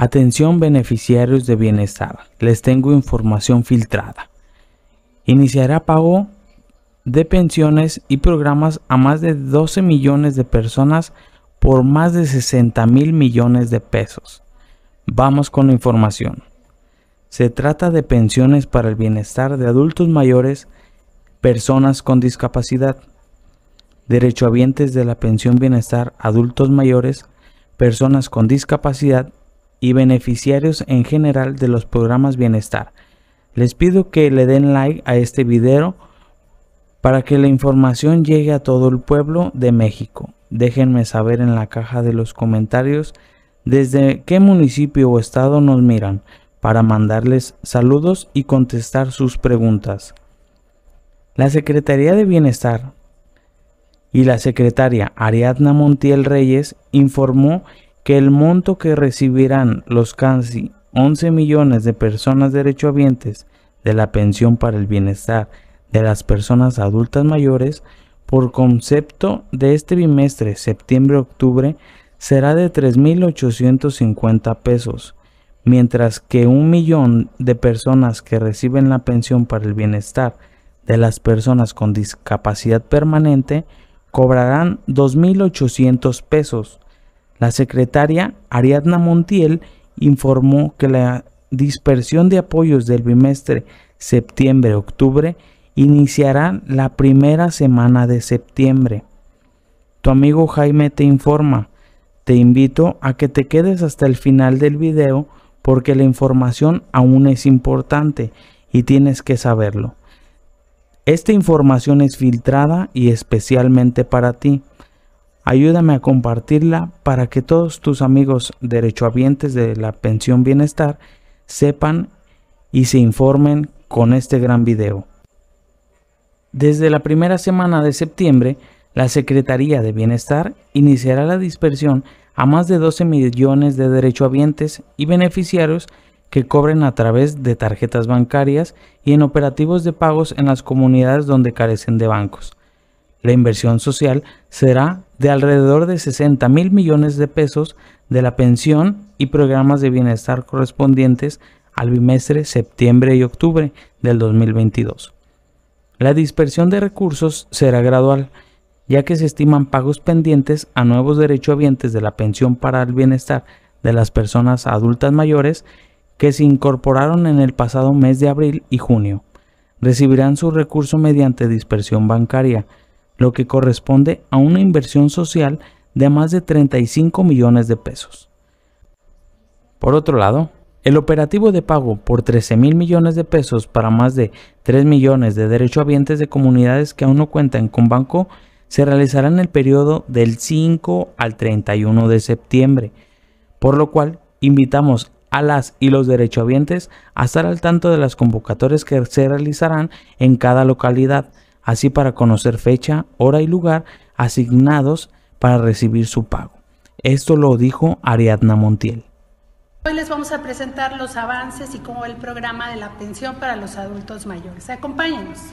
Atención beneficiarios de bienestar, les tengo información filtrada. Iniciará pago de pensiones y programas a más de 12 millones de personas por más de 60 mil millones de pesos. Vamos con la información. Se trata de pensiones para el bienestar de adultos mayores, personas con discapacidad, derechohabientes de la pensión bienestar adultos mayores, personas con discapacidad y beneficiarios en general de los programas bienestar. Les pido que le den like a este video para que la información llegue a todo el pueblo de México. Déjenme saber en la caja de los comentarios desde qué municipio o estado nos miran para mandarles saludos y contestar sus preguntas. La Secretaría de Bienestar y la secretaria Ariadna Montiel Reyes informó que el monto que recibirán los casi 11 millones de personas derechohabientes de la pensión para el bienestar de las personas adultas mayores por concepto de este bimestre septiembre-octubre será de 3.850 pesos, mientras que un millón de personas que reciben la pensión para el bienestar de las personas con discapacidad permanente cobrarán 2.800 pesos la secretaria Ariadna Montiel informó que la dispersión de apoyos del bimestre septiembre-octubre iniciará la primera semana de septiembre. Tu amigo Jaime te informa. Te invito a que te quedes hasta el final del video porque la información aún es importante y tienes que saberlo. Esta información es filtrada y especialmente para ti ayúdame a compartirla para que todos tus amigos derechohabientes de la pensión bienestar sepan y se informen con este gran video. Desde la primera semana de septiembre, la Secretaría de Bienestar iniciará la dispersión a más de 12 millones de derechohabientes y beneficiarios que cobren a través de tarjetas bancarias y en operativos de pagos en las comunidades donde carecen de bancos. La inversión social será de alrededor de 60 mil millones de pesos de la pensión y programas de bienestar correspondientes al bimestre septiembre y octubre del 2022. La dispersión de recursos será gradual, ya que se estiman pagos pendientes a nuevos derechohabientes de la pensión para el bienestar de las personas adultas mayores que se incorporaron en el pasado mes de abril y junio. Recibirán su recurso mediante dispersión bancaria, lo que corresponde a una inversión social de más de 35 millones de pesos. Por otro lado, el operativo de pago por 13 mil millones de pesos para más de 3 millones de derechohabientes de comunidades que aún no cuentan con banco se realizará en el periodo del 5 al 31 de septiembre, por lo cual invitamos a las y los derechohabientes a estar al tanto de las convocatorias que se realizarán en cada localidad así para conocer fecha, hora y lugar asignados para recibir su pago. Esto lo dijo Ariadna Montiel. Hoy les vamos a presentar los avances y cómo el programa de la pensión para los adultos mayores. Acompáñenos.